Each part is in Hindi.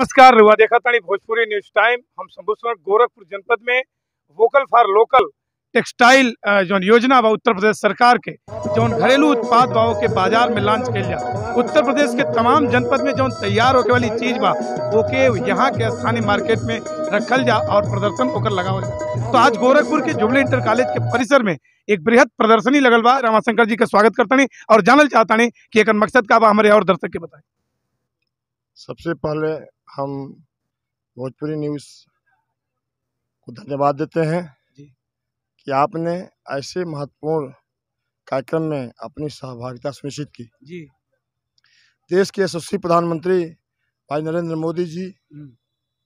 नमस्कार रुआ देखा था भोजपुरी न्यूज टाइम हम संभूषण गोरखपुर जनपद में वोकल फॉर लोकल टेक्सटाइल जो योजना बा उत्तर प्रदेश सरकार के जो घरेलू उत्पाद बाओ के बाजार में लॉन्च किया जा उत्तर प्रदेश के तमाम जनपद में जो तैयार होने वाली चीज बा वो के यहाँ के स्थानीय मार्केट में रखल जा और प्रदर्शन होकर लगावल जा तो आज गोरखपुर के जुबली इंटर कॉलेज के परिसर में एक बृहद प्रदर्शनी लगल बा रामाशंकर जी का स्वागत करता और जानल चाहता कि एक मकसद का बा हमारे और दर्शक के बताए सबसे पहले हम भोजपुरी न्यूज़ को धन्यवाद देते हैं कि आपने ऐसे महत्वपूर्ण कार्यक्रम में अपनी सहभागिता सुनिश्चित की जी देश के यशस्वी प्रधानमंत्री भाई नरेंद्र मोदी जी हम्म।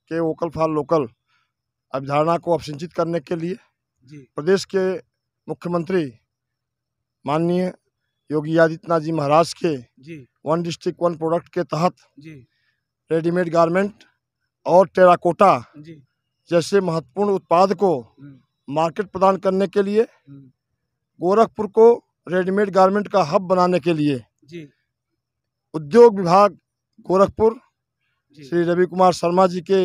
के वोकल फॉर लोकल अवधारणा को अपसिंचित करने के लिए जी। प्रदेश के मुख्यमंत्री माननीय योगी आदित्यनाथ जी महाराज के जी। वन डिस्ट्रिक्ट वन प्रोडक्ट के तहत जी। रेडीमेड गारमेंट और टेराकोटा जैसे महत्वपूर्ण उत्पाद को हम्म। मार्केट प्रदान करने के लिए हम्म। गोरखपुर को रेडीमेड गारमेंट का हब बनाने के लिए उद्योग विभाग गोरखपुर श्री रवि कुमार शर्मा जी के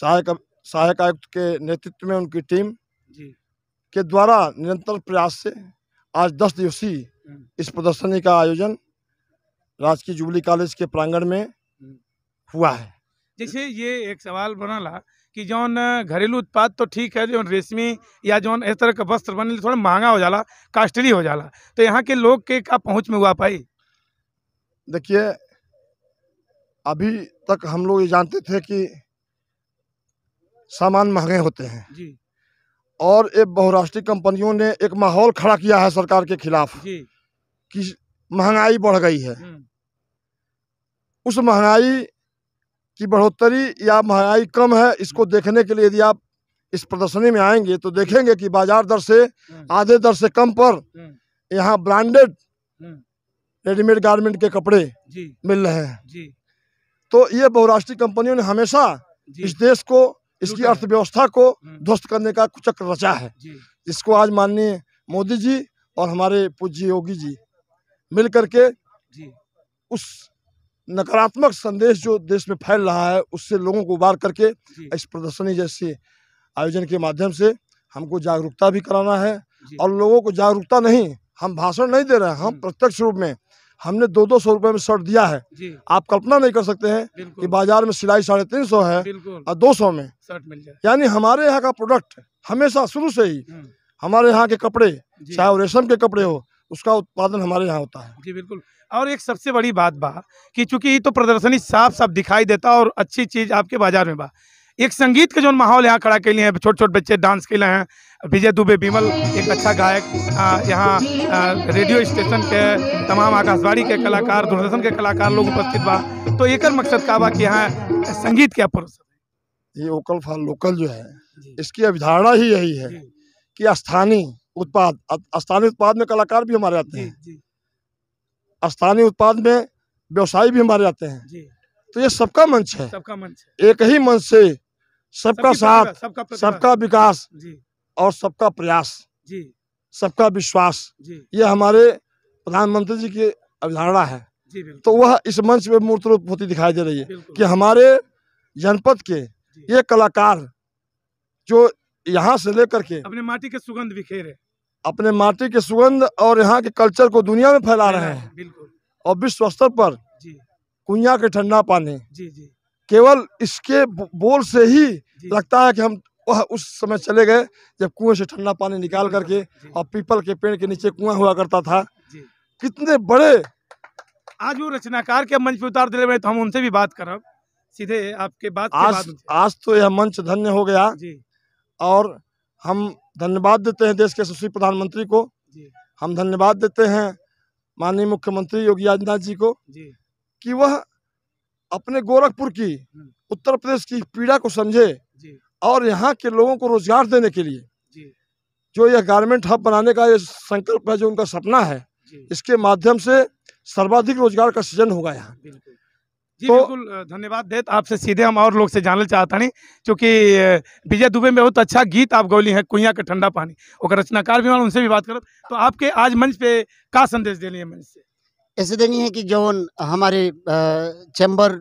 सहायक सहायक आयुक्त के नेतृत्व में उनकी टीम के द्वारा निरंतर प्रयास से आज दस दिवसीय हम्म। इस प्रदर्शनी का आयोजन राजकीय जुबली कॉलेज के प्रांगण में हुआ है जैसे ये एक सवाल बना ला कि जौन घरेलू उत्पाद तो ठीक है जो रेशमी या जौन इस तरह का वस्त्र बने थोड़ा महंगा हो जाला कास्टली हो जाला तो यहाँ के लोग के का पहुँच में हुआ पाई देखिए अभी तक हम लोग ये जानते थे कि सामान महंगे होते हैं जी और एक बहुराष्ट्रीय कंपनियों ने एक माहौल खड़ा किया है सरकार के खिलाफ जी। कि महंगाई बढ़ गई है हम्म। उस महंगाई की बढ़ोतरी या महंगाई कम है इसको हम्म। देखने के लिए यदि आप इस प्रदर्शनी में आएंगे तो देखेंगे कि बाजार दर से हम्म। आधे दर से कम पर हम्म। यहाँ ब्रांडेड रेडीमेड गारमेंट के कपड़े मिल रहे हैं तो ये बहुराष्ट्रीय कंपनियों ने हमेशा इस देश को इसकी अर्थव्यवस्था को ध्वस्त करने का चक्र रचा है जिसको आज माननीय मोदी जी और हमारे पूज्य योगी जी मिल करके उस नकारात्मक संदेश जो देश में फैल रहा है उससे लोगों को उबार करके इस प्रदर्शनी जैसे आयोजन के माध्यम से हमको जागरूकता भी कराना है और लोगों को जागरूकता नहीं हम भाषण नहीं दे रहे हैं हम हम्म। प्रत्यक्ष रूप में हमने दो दो सौ रुपये में शर्ट दिया है आप कल्पना नहीं कर सकते हैं कि बाजार में सिलाई साढ़े तीन सौ है और दो सौ में यानी हमारे यहाँ का प्रोडक्ट हमेशा शुरू से ही हम्म। हमारे यहाँ के कपड़े चाहे वो रेशम के कपड़े हो उसका उत्पादन हमारे यहाँ होता है जी बिल्कुल और एक सबसे बड़ी बात बा कि चूंकि ये तो प्रदर्शनी साफ साफ दिखाई देता और अच्छी चीज़ आपके बाजार में बा एक संगीत के जो माहौल यहाँ खड़ा के लिए हैं छोटे छोटे बच्चे डांस के लिए हैं विजय दुबे बिमल एक अच्छा गायक यहाँ रेडियो स्टेशन के तमाम आकाशवाणी के कलाकार दूरदर्शन के कलाकार लोग उपस्थित बा तो एक मकसद का बा कि यहाँ संगीत के अपर ये वोकल फॉर लोकल जो है इसकी अवधारणा ही यही है कि स्थानीय उत्पाद स्थानीय उत्पाद में कलाकार भी हमारे आते हैं स्थानीय उत्पाद में व्यवसायी भी हमारे आते हैं तो ये सबका मंच है सबका मंच एक ही मंच से सबका साथ सबका सबका विकास और सबका प्रयास सबका विश्वास ये हमारे प्रधानमंत्री जी की अवधारणा है तो वह इस मंच में मूर्त रूप होती दिखाई दे रही है कि हमारे जनपद के ये कलाकार जो यहाँ से लेकर के अपने माटी के सुगंध बिखेरे अपने माटी के सुगंध और यहाँ के कल्चर को दुनिया में फैला रहे हैं और विश्व स्तर पर कुया के ठंडा पानी जी जी केवल इसके बोल से ही लगता है कि हम वह उस समय चले गए जब कुएं से ठंडा पानी निकाल करके और पीपल के पेड़ के नीचे कुआं हुआ करता था कितने बड़े आज वो रचनाकार के मंच पे उतार दे रहे तो हम उनसे भी बात कर सीधे आपके बात आज आज तो यह मंच धन्य हो गया और हम धन्यवाद देते हैं देश के सुशील प्रधानमंत्री को हम धन्यवाद देते हैं माननीय मुख्यमंत्री योगी आदित्यनाथ जी को कि वह अपने गोरखपुर की हम्म। उत्तर प्रदेश की पीड़ा को समझे और यहाँ के लोगों को रोजगार देने के लिए जो यह गारमेंट हब बनाने का ये संकल्प है जो उनका सपना है इसके माध्यम से सर्वाधिक रोजगार का सृजन होगा यहाँ जी तो, बिल्कुल धन्यवाद देत आपसे सीधे हम और लोग से जानना चाहता नहीं क्योंकि विजय दुबे में बहुत अच्छा गीत आप गौली है कुइया का ठंडा पानी और रचनाकार भी उनसे भी बात करो तो आपके आज मंच पे का संदेश देनी है मंच से ऐसे देनी है कि जो हमारे चैम्बर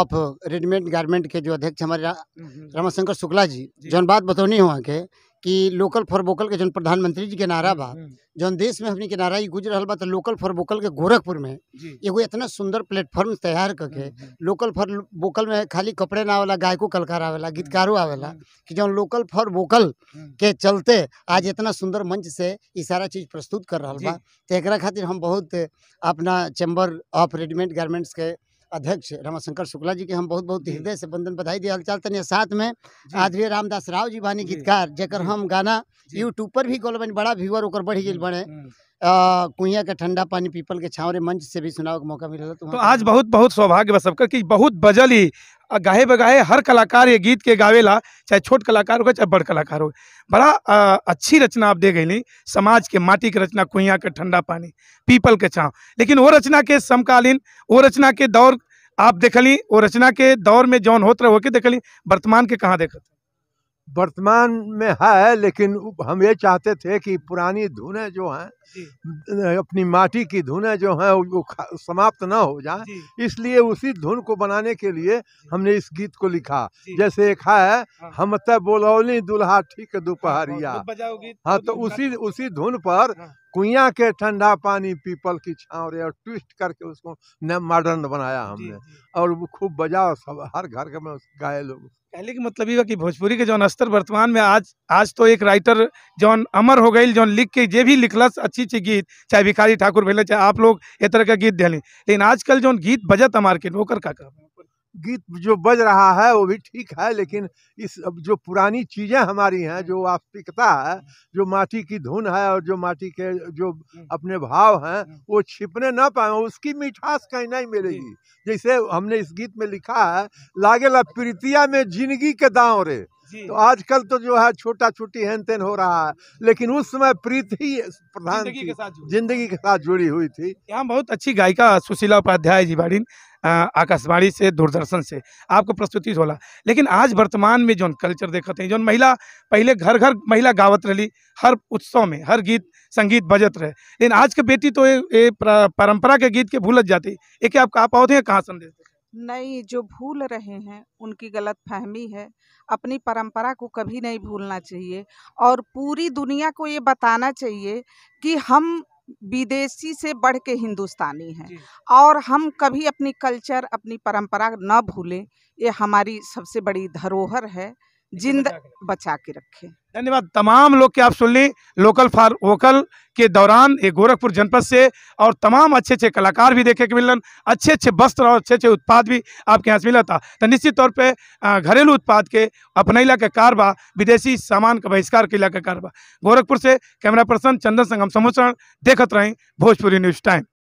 ऑफ रेडीमेड गारमेंट के जो अध्यक्ष हमारे हम्म, हम्म। रामाशंकर शुक्ला जी, जी। जो बात बतौनी वहाँ के कि लोकल फॉर वोकल के जो प्रधानमंत्री जी के नारा हम्म, बा हम्म। जो देश में हमने के नारा गुजर बा तो लोकल फॉर वोकल के गोरखपुर में एगो इतना सुंदर प्लेटफॉर्म तैयार करके लोकल फॉर वोकल में खाली कपड़े ना आवेला गायको कलकार आवेला हम्म, गीतकारों आवेला कि जो लोकल फॉर वोकल के चलते आज इतना सुंदर मंच से ये सारा चीज़ प्रस्तुत कर रहा बा तो एक खातिर हम बहुत अपना चैम्बर ऑफ रेडीमेड गारमेंट्स के अध्यक्ष रमाशंकर शुक्ला जी के हम बहुत बहुत हृदय से बंदन बधाई दिया हलचल तनिया तो साथ में आदरणीय रामदास राव जी बानी गीतकार जकर हम गाना यूट्यूब पर भी गोलबन बड़ा व्यूअर बढ़ी बढ़ हम्म, गई बने कुइया का ठंडा पानी पीपल के छावरे मंच से भी सुनाव का मौका मिला तो, तो आज बहुत बहुत सौभाग्य बस सबका कि बहुत बजल ही गाहे बगाहे हर कलाकार ये गीत के गावेला चाहे छोट कलाकार होगा चाहे बड़ कलाकार हो बड़ा आ, अच्छी रचना आप दे गई समाज के माटी के रचना कुइया के ठंडा पानी पीपल के छाँव लेकिन वो रचना के समकालीन वो रचना के दौर आप देखली वो रचना के दौर में जौन होत रहे होके देखली वर्तमान के कहाँ देखते वर्तमान में है लेकिन हम ये चाहते थे कि पुरानी धुनें जो हैं अपनी माटी की धुनें जो हैं वो समाप्त ना हो जाए इसलिए उसी धुन को बनाने के लिए हमने इस गीत को लिखा जैसे एक है हाँ। हम तो बोलौली दुल्हा ठीक दोपहरिया हाँ, हाँ तो, तो उसी उसी धुन पर हाँ। कुइया के ठंडा पानी पीपल की छाँव रे और ट्विस्ट करके उसको मॉडर्न बनाया हमने और वो खूब बजाओ सब हर घर के में गाए लोग पहले की मतलब ये कि भोजपुरी के जौन स्तर वर्तमान में आज आज तो एक राइटर जौन अमर हो गई जौन लिख के जे भी लिखलस अच्छी अच्छी गीत चाहे भिखारी ठाकुर भेले चाहे आप लोग ये तरह का गीत दिली लेकिन आजकल जौन गीत बजत मार्केट वो कर का कर गीत जो बज रहा है वो भी ठीक है लेकिन इस अब जो पुरानी चीज़ें हमारी हैं हम्म। जो वास्तविकता है हम्म। जो माटी की धुन है और जो माटी के जो हम्म। अपने भाव हैं वो छिपने ना पाए उसकी मिठास कहीं नहीं मिलेगी जैसे हमने इस गीत में लिखा है लागे ला प्रीतिया में जिंदगी के दाव रे तो आजकल तो जो है छोटा छोटी हेन तेन हो रहा है लेकिन उस समय प्रीत ही प्रधान जिंदगी के साथ जुड़ी हुई थी यहाँ बहुत अच्छी गायिका सुशीला उपाध्याय जी बारिन आकाशवाणी से दूरदर्शन से आपको प्रस्तुति होला लेकिन आज वर्तमान में जो कल्चर देखते हैं जो महिला पहले घर घर महिला गावत रही हर उत्सव में हर गीत संगीत बजत रहे लेकिन आज के बेटी तो ये परंपरा के गीत के भूलत जाती एक आप कहा पाते हैं कहाँ संदेश नई जो भूल रहे हैं उनकी गलत फहमी है अपनी परंपरा को कभी नहीं भूलना चाहिए और पूरी दुनिया को ये बताना चाहिए कि हम विदेशी से बढ़ के हिंदुस्तानी हैं और हम कभी अपनी कल्चर अपनी परंपरा ना भूलें ये हमारी सबसे बड़ी धरोहर है तो जिंदा बचा के रखें धन्यवाद तमाम लोग के आप सुन ली लोकल फॉर वोकल के दौरान ये गोरखपुर जनपद से और तमाम अच्छे अच्छे कलाकार भी देखे के मिलन अच्छे अच्छे वस्त्र और अच्छे अच्छे उत्पाद भी आपके यहाँ से मिला था तो निश्चित तौर पे घरेलू उत्पाद के अपनैला के कारबा विदेशी सामान का बहिष्कार के इलाका कारबा गोरखपुर से कैमरा पर्सन चंदन संगम समुचरण देखते रहें भोजपुरी न्यूज़ टाइम